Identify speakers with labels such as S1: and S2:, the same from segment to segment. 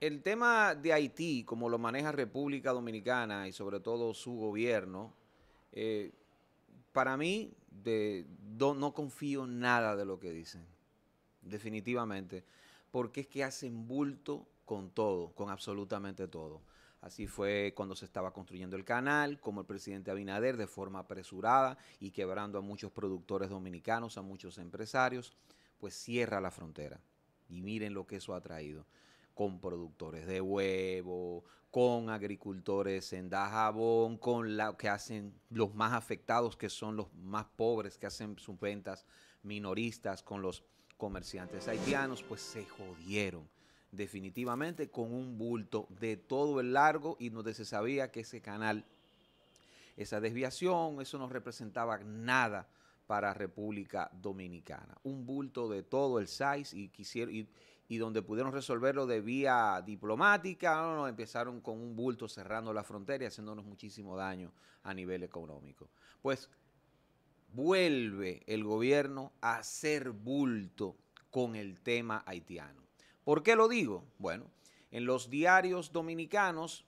S1: el tema de Haití, como lo maneja República Dominicana y sobre todo su gobierno, eh, para mí no confío nada de lo que dicen, definitivamente, porque es que hacen bulto con todo, con absolutamente todo. Así fue cuando se estaba construyendo el canal, como el presidente Abinader de forma apresurada y quebrando a muchos productores dominicanos, a muchos empresarios, pues cierra la frontera. Y miren lo que eso ha traído con productores de huevo, con agricultores en Dajabón, con la que hacen los más afectados, que son los más pobres, que hacen sus ventas minoristas, con los comerciantes haitianos, pues se jodieron definitivamente con un bulto de todo el largo y donde se sabía que ese canal, esa desviación, eso no representaba nada para República Dominicana. Un bulto de todo el size y quisieron y donde pudieron resolverlo de vía diplomática, no, empezaron con un bulto cerrando la frontera y haciéndonos muchísimo daño a nivel económico. Pues vuelve el gobierno a hacer bulto con el tema haitiano. ¿Por qué lo digo? Bueno, en los diarios dominicanos,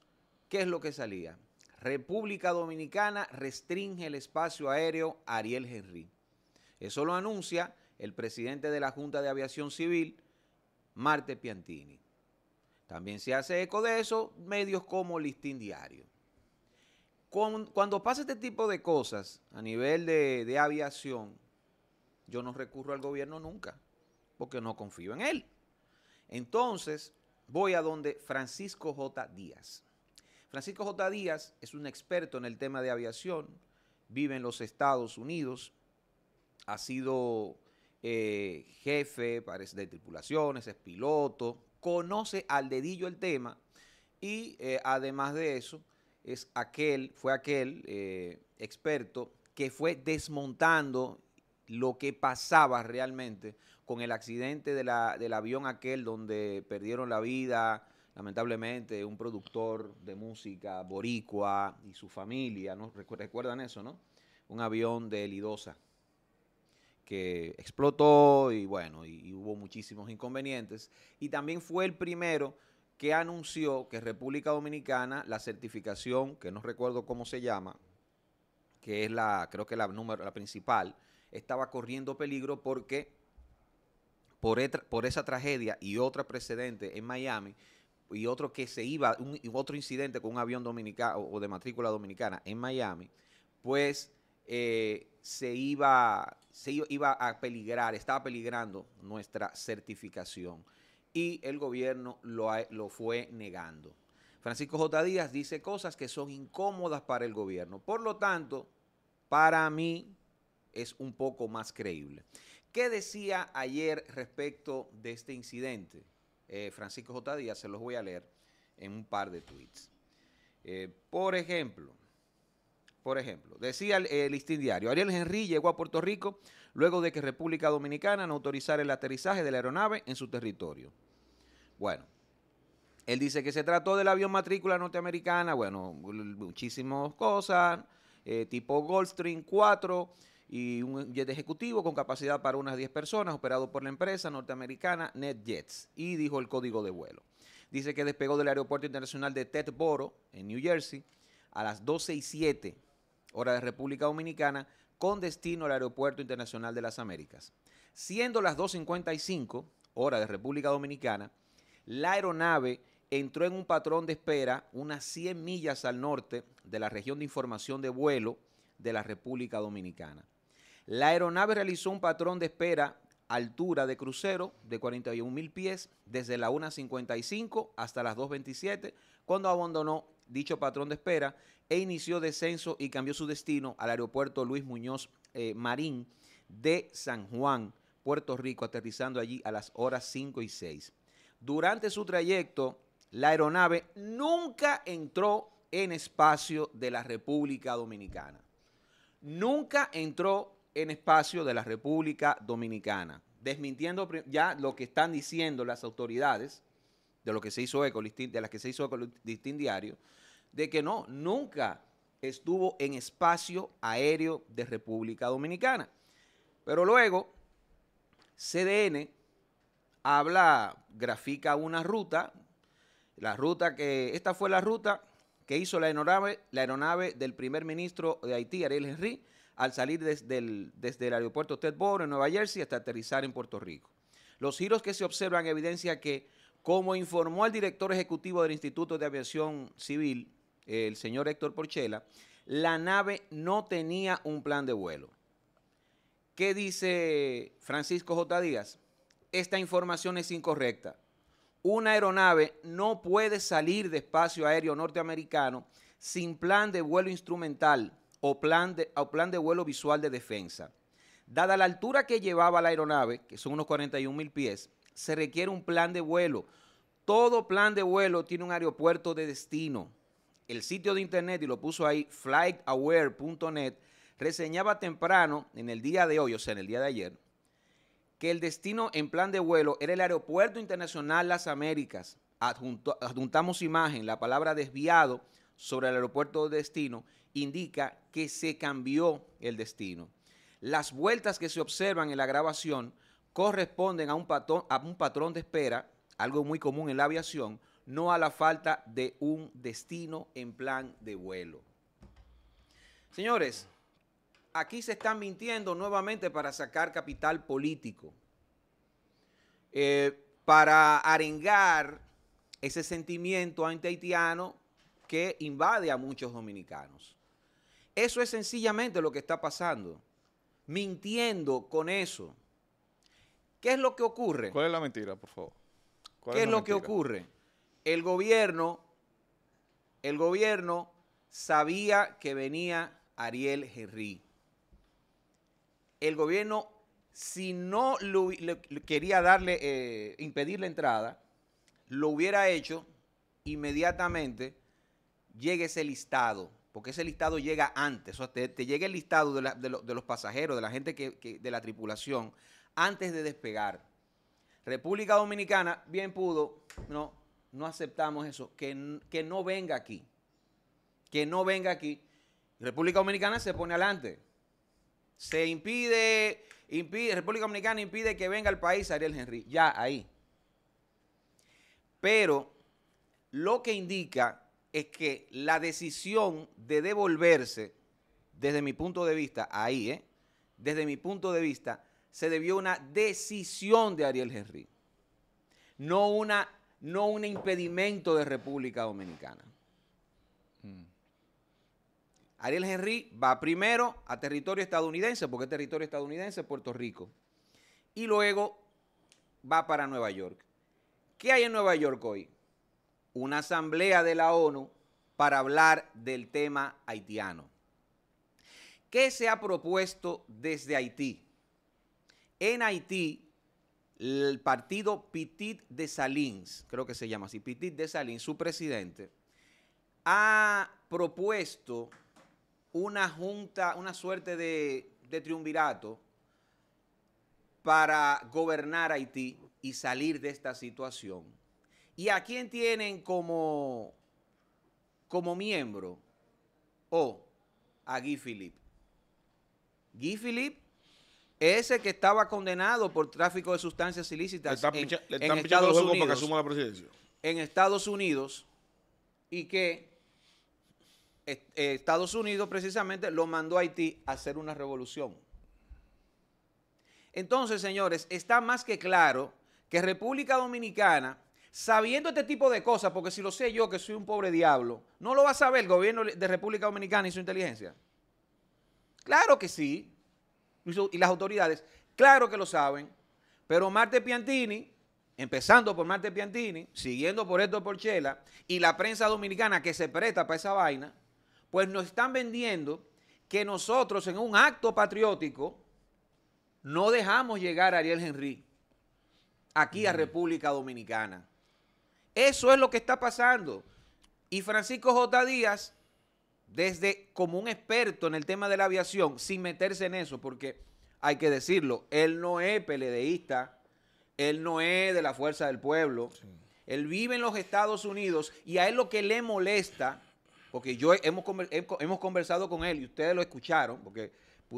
S1: ¿qué es lo que salía? República Dominicana restringe el espacio aéreo Ariel Henry. Eso lo anuncia el presidente de la Junta de Aviación Civil, Marte Piantini. También se hace eco de eso medios como Listín Diario. Cuando pasa este tipo de cosas a nivel de, aviación, yo no recurro al gobierno nunca, porque no confío en él. Entonces, voy a donde Francisco J. Díaz. Francisco J. Díaz es un experto en el tema de aviación, vive en los Estados Unidos, ha sido eh, jefe parece, de tripulaciones, es piloto, conoce al dedillo el tema y eh, además de eso es aquel, fue aquel eh, experto que fue desmontando lo que pasaba realmente con el accidente del avión aquel donde perdieron la vida lamentablemente un productor de música boricua y su familia, ¿no? ¿Recuerdan eso, no? Un avión de Lidosa que explotó y bueno, y, hubo muchísimos inconvenientes. Y también fue el primero que anunció que República Dominicana, la certificación, que no recuerdo cómo se llama, que es la, creo que la número, la principal, estaba corriendo peligro porque por, e-, por esa tragedia y otra precedente en Miami y otro que se iba, un, otro incidente con un avión dominicano o de matrícula dominicana en Miami, pues eh, se, iba, se iba a peligrar, estaba peligrando nuestra certificación. Y el gobierno lo, fue negando. Francisco J. Díaz dice cosas que son incómodas para el gobierno. Por lo tanto, para mí es un poco más creíble. ¿Qué decía ayer respecto de este incidente? Eh, Francisco J. Díaz, se los voy a leer en un par de tweets. Eh, por ejemplo, por ejemplo, decía el, listín diario, Ariel Henry llegó a Puerto Rico luego de que República Dominicana no autorizara el aterrizaje de la aeronave en su territorio. Bueno, él dice que se trató del avión matrícula norteamericana, bueno, muchísimas cosas, eh, tipo Goldstream 4 y un jet ejecutivo con capacidad para unas 10 personas, operado por la empresa norteamericana NetJets, y dijo el código de vuelo. Dice que despegó del Aeropuerto Internacional de Ted Boro, en New Jersey, a las 12 y 7 hora de República Dominicana, con destino al Aeropuerto Internacional de las Américas. Siendo las 2.55, hora de República Dominicana, la aeronave entró en un patrón de espera unas 100 millas al norte de la región de información de vuelo de la República Dominicana. La aeronave realizó un patrón de espera altura de crucero de 41 mil pies desde la 1.55 hasta las 2.27, cuando abandonó dicho patrón de espera e inició descenso y cambió su destino al aeropuerto Luis Muñoz eh, Marín de San Juan, Puerto Rico, aterrizando allí a las horas 5 y 6. Durante su trayecto, la aeronave nunca entró en espacio de la República Dominicana. Nunca entró en espacio de la República Dominicana desmintiendo ya lo que están diciendo las autoridades, de lo que se hizo eco, de las que se hizo eco Diario, de que no, nunca estuvo en espacio aéreo de República Dominicana. Pero luego, CDN habla, grafica una ruta, la ruta que, esta fue la ruta que hizo la aeronave, la aeronave del primer ministro de Haití, Ariel Henry, al salir desde el, aeropuerto Ted Bowen en Nueva Jersey hasta aterrizar en Puerto Rico. Los giros que se observan evidencian que, como informó el director ejecutivo del Instituto de Aviación Civil, el señor Héctor Porchela, la nave no tenía un plan de vuelo. ¿Qué dice Francisco J. Díaz? Esta información es incorrecta. Una aeronave no puede salir de espacio aéreo norteamericano sin plan de vuelo instrumental o plan de, plan de vuelo visual de defensa. Dada la altura que llevaba la aeronave, que son unos 41 mil pies, se requiere un plan de vuelo. Todo plan de vuelo tiene un aeropuerto de destino. El sitio de internet, y lo puso ahí, flightaware.net, reseñaba temprano, en el día de hoy, o sea, en el día de ayer, que el destino en plan de vuelo era el Aeropuerto Internacional Las Américas. adjuntamos imagen, la palabra desviado sobre el aeropuerto de destino indica que se cambió el destino. Las vueltas que se observan en la grabación corresponden a un, patrón, de espera, algo muy común en la aviación, no a la falta de un destino en plan de vuelo. Señores, aquí se están mintiendo nuevamente para sacar capital político, eh, para arengar ese sentimiento anti-haitiano que invade a muchos dominicanos. Eso es sencillamente lo que está pasando. Mintiendo con eso. ¿Qué es lo que ocurre? ¿Cuál es la mentira, por favor? ¿Qué es, lo que ocurre? El gobierno, el gobierno sabía que venía Ariel Henry. El gobierno, si no quería darle, eh, impedir la entrada, lo hubiera hecho inmediatamente, llegue ese listado porque ese listado llega antes, o sea, te, llega el listado de, los pasajeros, de la gente de la tripulación, antes de despegar. República Dominicana bien pudo, no, no aceptamos eso, que, no venga aquí, que no venga aquí. República Dominicana se pone adelante, se impide, impide, República Dominicana impide que venga al país Ariel Henry, ya ahí. Pero lo que indica es que la decisión de devolverse, desde mi punto de vista, ahí, ¿eh? desde mi punto de vista, se debió a una decisión de Ariel Henry, no, una, no un impedimento de República Dominicana. Hmm. Ariel Henry va primero a territorio estadounidense, porque territorio estadounidense, Puerto Rico, y luego va para Nueva York. ¿Qué hay en Nueva York hoy? una asamblea de la ONU para hablar del tema haitiano. ¿Qué se ha propuesto desde Haití? En Haití, el partido Petit de Salins, creo que se llama así, Petit de Salins, su presidente, ha propuesto una junta, una suerte de, de triunvirato para gobernar Haití y salir de esta situación ¿Y a quién tienen como, como miembro? O a Guy Philip. Guy Philip ese que estaba condenado por tráfico de sustancias ilícitas en, Estados Unidos, la presidencia. En Estados Unidos y que eh, eh, Estados Unidos precisamente lo mandó a Haití a hacer una revolución. Entonces, señores, está más que claro que República Dominicana sabiendo este tipo de cosas, porque si lo sé yo, que soy un pobre diablo, ¿no lo va a saber el gobierno de República Dominicana y su inteligencia? Claro que sí. Y las autoridades, claro que lo saben. Pero Marte Piantini, empezando por Marte Piantini, siguiendo por Héctor Porchela y la prensa dominicana que se presta para esa vaina, pues nos están vendiendo que nosotros en un acto patriótico no dejamos llegar a Ariel Henry aquí a República Dominicana. Eso es lo que está pasando. Y Francisco J. Díaz, desde como un experto en el tema de la aviación, sin meterse en eso, porque hay que decirlo, él no es peledeísta, él no es de la fuerza del pueblo, él vive en los Estados Unidos y a él lo que le molesta, porque yo hemos, hemos conversado con él y ustedes lo escucharon, porque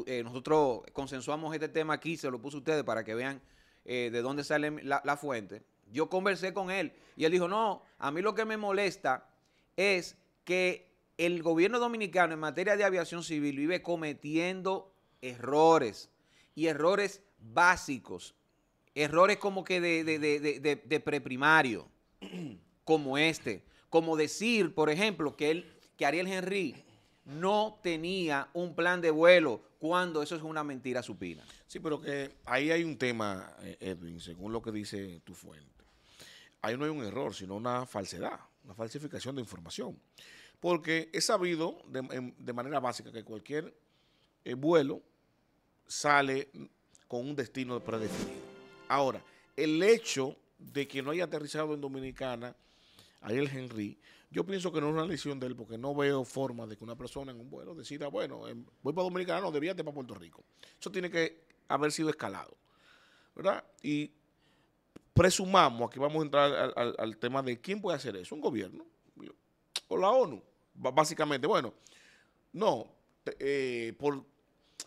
S1: eh, nosotros consensuamos este tema aquí, se lo puso a ustedes para que vean eh, de dónde sale la fuente yo conversé con él y él dijo, no, a mí lo que me molesta es que el gobierno dominicano en materia de aviación civil vive cometiendo errores y errores básicos, errores como que de, preprimario, como este, como decir, por ejemplo, que, que Ariel Henry no tenía un plan de vuelo
S2: cuando eso es una mentira supina. Sí, pero que ahí hay un tema, eh, Edwin, según lo que dice tu fuente ahí no hay un error, sino una falsedad, una falsificación de información. Porque es sabido em, de, manera básica que cualquier eh, vuelo sale con un destino predefinido. Ahora, el hecho de que no haya aterrizado en Dominicana Ariel Henry, yo pienso que no es una lesión de él porque no veo forma de que una persona en un vuelo decida, bueno, em, voy para Dominicana, no, debíate para Puerto Rico. Eso tiene que haber sido escalado, ¿verdad? Y presumamos, aquí vamos a entrar al, tema de quién puede hacer eso, un gobierno o la ONU, básicamente. Bueno, no, eh, por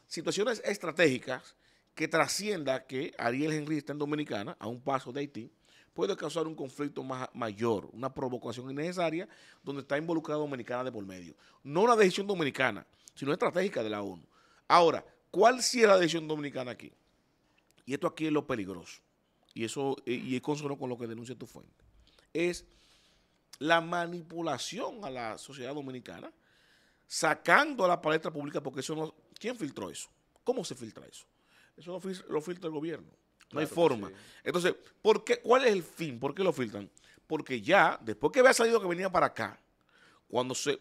S2: situaciones estratégicas que trascienda que Ariel Henry está en Dominicana, a un paso de Haití, puede causar un conflicto mayor, una provocación innecesaria donde está involucrada Dominicana de por medio. No una decisión dominicana, sino estratégica de la ONU. Ahora, ¿cuál sí es la decisión dominicana aquí? Y esto aquí es lo peligroso y eso eh, y es con lo que denuncia tu fuente, es la manipulación a la sociedad dominicana, sacando a la palestra pública, porque eso no... ¿Quién filtró eso? ¿Cómo se filtra eso? Eso lo, filtra, el gobierno. No hay forma. Entonces, ¿por ¿cuál es el fin? ¿Por qué lo filtran? Porque ya, después que había salido que venía para acá, cuando se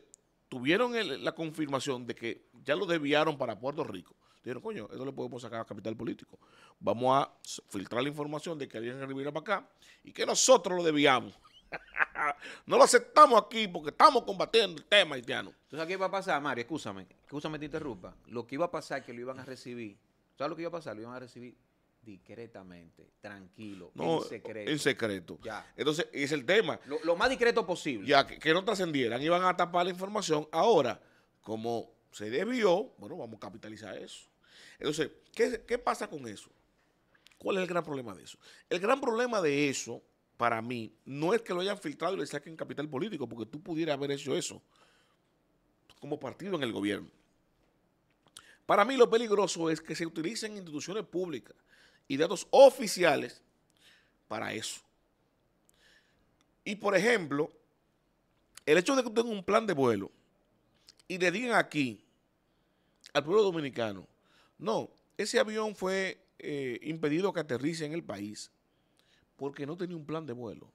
S2: tuvieron la confirmación de que ya lo desviaron para Puerto Rico, Dijeron, coño, eso le podemos sacar a capital político. Vamos a filtrar la información de que alguien Rivera para acá y que nosotros lo debíamos. no lo aceptamos aquí porque estamos combatiendo el tema haitiano. Entonces, qué iba a pasar, Mario? Escúchame, escúchame, te interrumpa. Lo que iba a pasar es que
S1: lo iban a recibir. ¿Sabes lo que iba a pasar? Lo iban a recibir discretamente, tranquilo, en secreto. En
S2: secreto. Ya. Entonces, es el tema. Lo, más discreto posible. Ya, que, que no trascendieran, iban a tapar la información. Ahora, como se debió, bueno, vamos a capitalizar eso. Entonces, ¿qué, ¿qué pasa con eso? ¿Cuál es el gran problema de eso? El gran problema de eso, para mí, no es que lo hayan filtrado y le saquen capital político, porque tú pudieras haber hecho eso como partido en el gobierno. Para mí lo peligroso es que se utilicen instituciones públicas y datos oficiales para eso. Y por ejemplo, el hecho de que tengas un plan de vuelo y le digan aquí al pueblo dominicano, no, ese avión fue eh, impedido que aterrice en el país porque no tenía un plan de vuelo.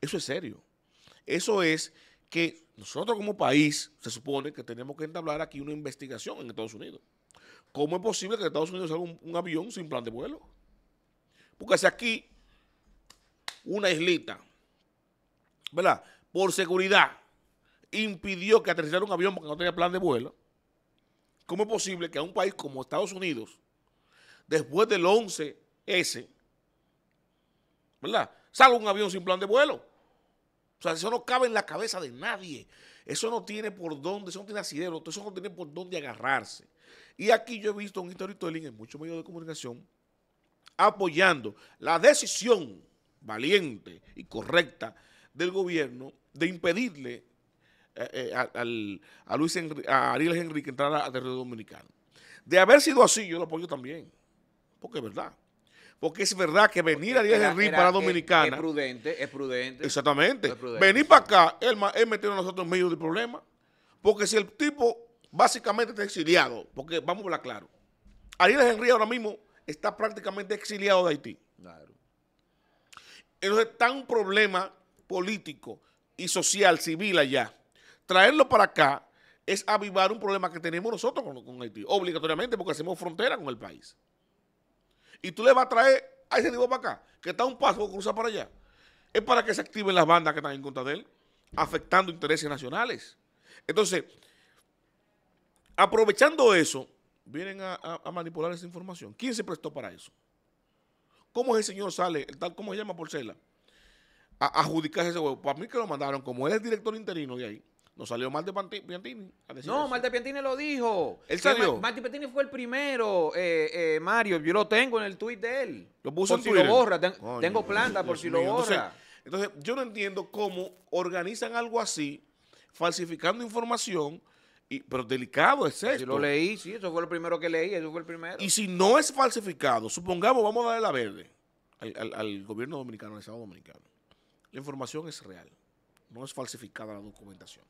S2: Eso es serio. Eso es que nosotros como país se supone que tenemos que entablar aquí una investigación en Estados Unidos. ¿Cómo es posible que Estados Unidos salga un, avión sin plan de vuelo? Porque si aquí una islita, ¿verdad? Por seguridad impidió que aterrizara un avión porque no tenía plan de vuelo, ¿Cómo es posible que a un país como Estados Unidos, después del 11S, ¿verdad? Salga un avión sin plan de vuelo. O sea, eso no cabe en la cabeza de nadie. Eso no tiene por dónde, eso no tiene asidero, eso no tiene por dónde agarrarse. Y aquí yo he visto un historial en muchos medios de comunicación apoyando la decisión valiente y correcta del gobierno de impedirle eh, eh, a, al, a, Luis a Ariel Henrique entrara a territorio dominicano. De haber sido así, yo lo apoyo también, porque es verdad. Porque es verdad que venir a Ariel Henry para Dominicana. Es, prudente, es prudente. Exactamente. venir para acá, él, él a nosotros en medio del problema. Porque si el tipo básicamente está exiliado, porque vamos a hablar claro, Ariel Henry ahora mismo está prácticamente exiliado de Haití. Claro. Entonces está un problema político y social, civil allá, traerlo para acá es avivar un problema que tenemos nosotros con, Haití, obligatoriamente, porque hacemos frontera con el país. Y tú le vas a traer a ese tipo para acá, que está un paso, cruza para allá. Es para que se activen las bandas que están en contra de él, afectando intereses nacionales. Entonces, aprovechando eso, vienen a, manipular esa información. ¿Quién se prestó para eso? ¿Cómo es el señor sale, el tal como se llama Porcela, a, a adjudicarse ese huevo? Para mí que lo mandaron, como él es director interino de ahí, no salió Malte Piantini. no,
S1: Malte Piantini lo dijo. Él salió. Piantini
S2: fue el primero, eh, eh, Mario. Yo lo tengo en el tuit de él. Lo puso por en si lo borra. tengo planta por si lo borra. Entonces, yo no entiendo cómo organizan algo así, falsificando información. Y, pero delicado es eso Si lo leí, sí, eso fue lo
S1: primero que leí, eso fue el primero. Y
S2: si no es falsificado, supongamos, vamos a darle la verde al gobierno dominicano, al Estado dominicano. La información es real, no es falsificada la documentación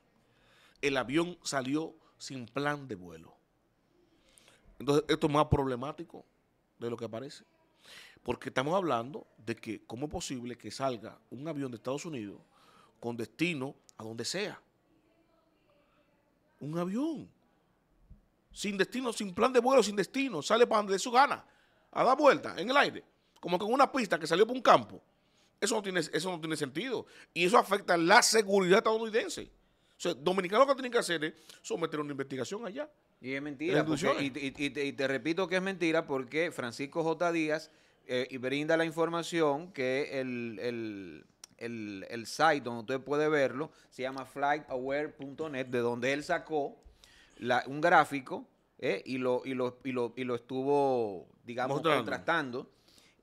S2: el avión salió sin plan de vuelo. Entonces, esto es más problemático de lo que parece. Porque estamos hablando de que cómo es posible que salga un avión de Estados Unidos con destino a donde sea. Un avión. Sin destino, sin plan de vuelo, sin destino. Sale para donde su gana. A dar vueltas en el aire. Como con una pista que salió por un campo. Eso no tiene, eso no tiene sentido. Y eso afecta la seguridad estadounidense. O sea, Dominicano lo que tiene que hacer es someter una investigación allá. Y es mentira.
S1: y, te, repito que es mentira porque Francisco J. Díaz eh, brinda la información que el, el site donde usted puede verlo, se llama flightaware.net, de donde él sacó un gráfico eh, y, lo, y, lo, y, y, lo, estuvo, digamos, contrastando.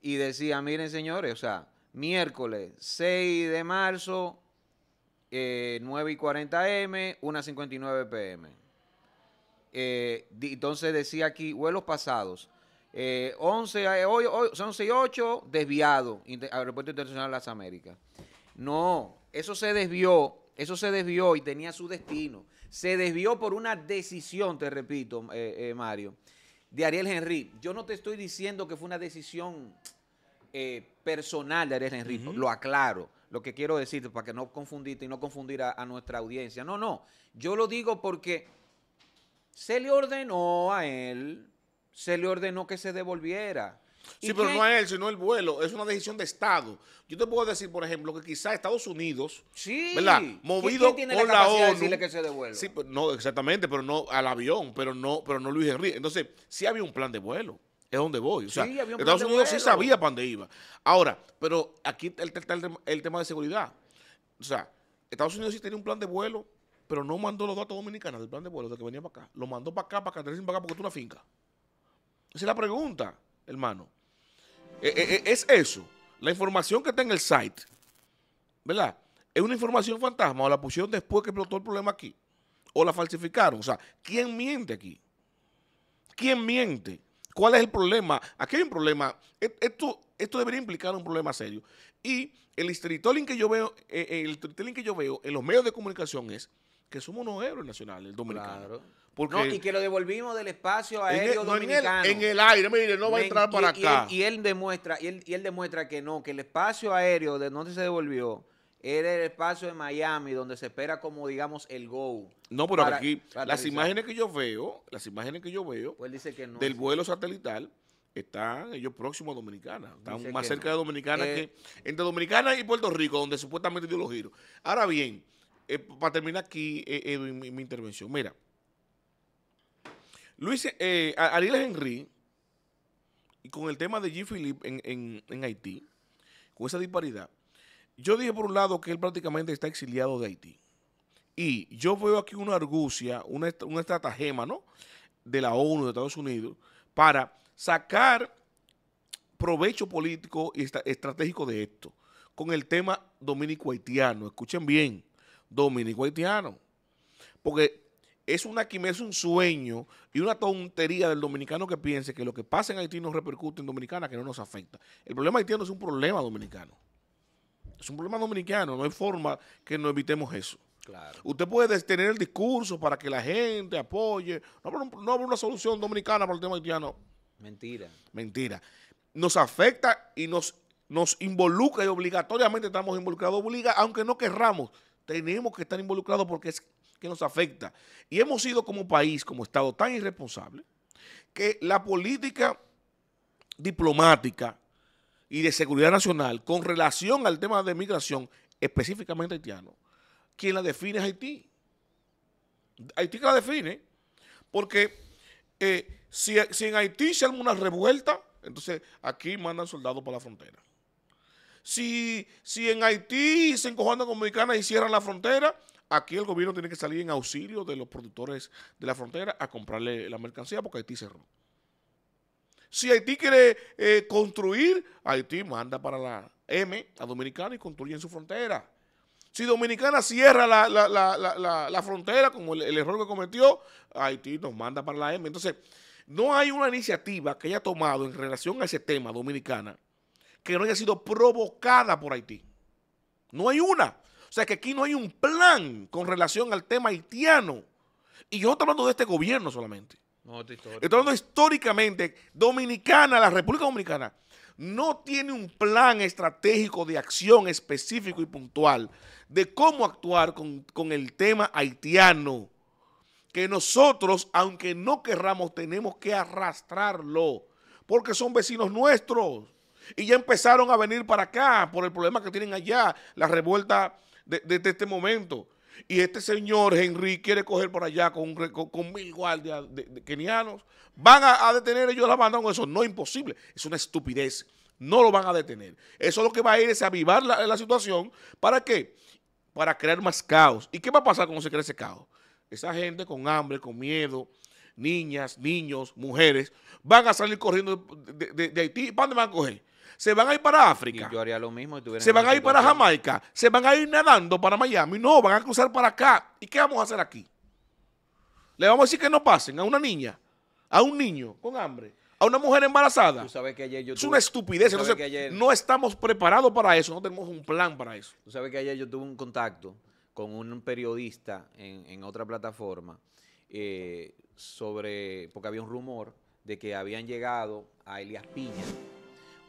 S1: Y decía, miren señores, o sea, miércoles 6 de marzo, 9 eh, y 40 M, 1 59 PM. Eh, entonces decía aquí, vuelos pasados. Eh, 11, eh, hoy, 11 y 8, desviado Aeropuerto Internacional de las Américas. No, eso se desvió, eso se desvió y tenía su destino. Se desvió por una decisión, te repito, eh, Mario, de Ariel Henry. Yo no te estoy diciendo que fue una decisión personal de Ariel Henry, lo aclaro lo que quiero decirte para que no confundiste y no confundir a, nuestra audiencia. No, no, yo lo digo porque se le ordenó a él,
S2: se le ordenó que se devolviera. Sí, pero no a él, sino el vuelo. Es una decisión de Estado. Yo te puedo decir, por ejemplo, que quizás Estados Unidos, ¿verdad? Movido ¿Quién tiene la, De decirle que se devuelva? Sí, pero pues, no, exactamente, pero no al avión, pero no, pero no Luis Enrique. Entonces, sí había un plan de vuelo donde voy. O sea, Estados Unidos sí sabía para dónde iba. Ahora, pero aquí está el, tema de seguridad. O sea, Estados Unidos sí tenía un plan de vuelo, pero no mandó los datos dominicanos del plan de vuelo, de que venía para acá. Lo mandó para acá, para acá, para acá, porque tú una finca. Esa es la pregunta, hermano. Eh, eh, eh, es eso. La información que está en el site, ¿verdad? ¿Es una información fantasma o la pusieron después que explotó el problema aquí? ¿O la falsificaron? O sea, ¿quién miente aquí? ¿Quién miente? ¿Cuál es el problema? Aquí hay un problema. E-, esto, esto debería implicar un problema serio. Y el storytelling que yo veo, eh, eh, el que yo veo en los medios de comunicación es que somos unos héroes nacionales dominicanos. Claro. Porque y
S1: que lo devolvimos del espacio aéreo dominicano. En el, aire, mire, no va a entrar para acá. demuestra, y él, y él demuestra que no, que el espacio aéreo de donde se devolvió era el espacio de Miami donde se espera como digamos el go. No, pero aquí las imágenes
S2: que yo veo, las imágenes que yo veo pues del vuelo satelital están ellos próximos a Dominicana, están más cerca de Dominicana eh, que entre Dominicana y Puerto Rico, donde supuestamente dio los giros. Ahora bien, eh, para terminar aquí eh, mi, intervención, mira, Luis Ariel Henry y con el tema de G. Philip en Haití, con esa disparidad, yo dije por un lado que él prácticamente está exiliado de Haití. Y yo veo aquí una argucia, una, estratagema, ¿no? De la ONU, de Estados Unidos, para sacar provecho político y estratégico de esto, con el tema dominico-haitiano. Escuchen bien, dominico-haitiano. Porque es una quimera, es un sueño y una tontería del dominicano que piense que lo que pasa en Haití no repercute en Dominicana, que no nos afecta. El problema haitiano es un problema dominicano. Es un problema dominicano, no hay forma que no evitemos eso. Claro. Usted puede tener el discurso para que la gente apoye. No habrá, una solución dominicana para el tema haitiano. Mentira. Mentira. Nos afecta y nos, nos involucra y obligatoriamente estamos involucrados. Obliga, aunque no querramos, tenemos que estar involucrados porque es que nos afecta. Y hemos sido como país, como Estado, tan irresponsable que la política diplomática y de Seguridad Nacional con relación al tema de migración, específicamente haitiano, quien la define es Haití. Haití que la define, porque eh, si, en Haití se arma una revuelta, entonces aquí mandan soldados para la frontera. Si, si en Haití se encojan con dominicana y cierran la frontera, aquí el gobierno tiene que salir en auxilio de los productores de la frontera a comprarle la mercancía porque Haití cerró. Si Haití quiere eh, construir, Haití manda para la M, a Dominicana, y construye su frontera. Si Dominicana cierra la, frontera, como el, error que cometió, Haití nos manda para la M. Entonces, no hay una iniciativa que haya tomado en relación a ese tema dominicana que no haya sido provocada por Haití. No hay una. O sea que aquí no hay un plan con relación al tema haitiano. Y yo estoy hablando de este gobierno solamente. Entonces, históricamente, Dominicana, la República Dominicana, no tiene un plan estratégico de acción específico y puntual de cómo actuar con, el tema haitiano, que nosotros, aunque no querramos, tenemos que arrastrarlo, porque son vecinos nuestros. Y ya empezaron a venir para acá por el problema que tienen allá, la revuelta desde este momento. Y este señor Henry quiere coger por allá con, mil guardias de, kenianos. ¿Van a, detener ellos la banda con eso? No, es imposible. Es una estupidez. No lo van a detener. Eso lo que va a ir es avivar la, la situación. ¿Para qué? Para crear más caos. ¿Y qué va a pasar cuando se crea ese caos? Esa gente con hambre, con miedo, niñas, niños, mujeres, van a salir corriendo de, de Haití. ¿Para dónde van a coger? se van a ir para África. yo haría lo mismo. Si se van a ir para Jamaica, se van a ir nadando para Miami. No, van a cruzar para acá. ¿Y qué vamos a hacer aquí? Le vamos a decir que no pasen a una niña, a un niño con hambre, a una mujer embarazada. Tú sabes que ayer yo es una estupidez. no estamos
S1: preparados para eso, no tenemos un plan para eso. Tú sabes que ayer yo tuve un contacto con un periodista en, otra plataforma eh, sobre, porque había un rumor de que habían llegado a Elias Piña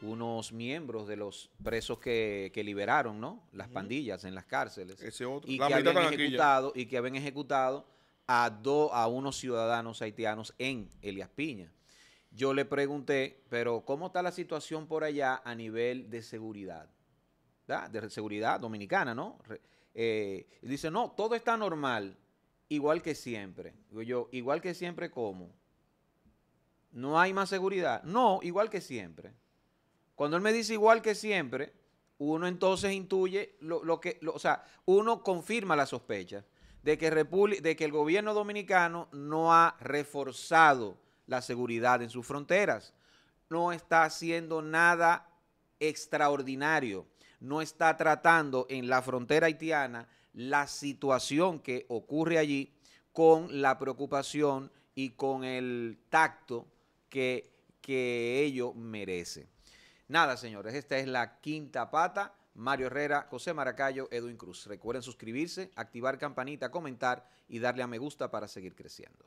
S1: unos miembros de los presos que, liberaron, ¿no? Las pandillas en las cárceles. Y, que habían ejecutado, y que habían ejecutado a, dos a unos ciudadanos haitianos en Elias Piña. Yo le pregunté, pero ¿cómo está la situación por allá a nivel de seguridad? De seguridad dominicana, ¿no? Eh, dice, no, todo está normal, igual que siempre. Digo yo, igual que siempre, ¿cómo? ¿No hay más seguridad? No, igual que siempre. Cuando él me dice igual que siempre, uno entonces intuye lo, que, o sea, uno confirma la sospecha de que, el gobierno dominicano no ha reforzado la seguridad en sus fronteras, no está haciendo nada extraordinario, no está tratando en la frontera haitiana la situación que ocurre allí con la preocupación y con el tacto que, que ello merece. Nada, señores, esta es la quinta pata. Mario Herrera, José Maracayo, Edwin Cruz. Recuerden suscribirse, activar campanita, comentar y darle a me gusta para seguir creciendo.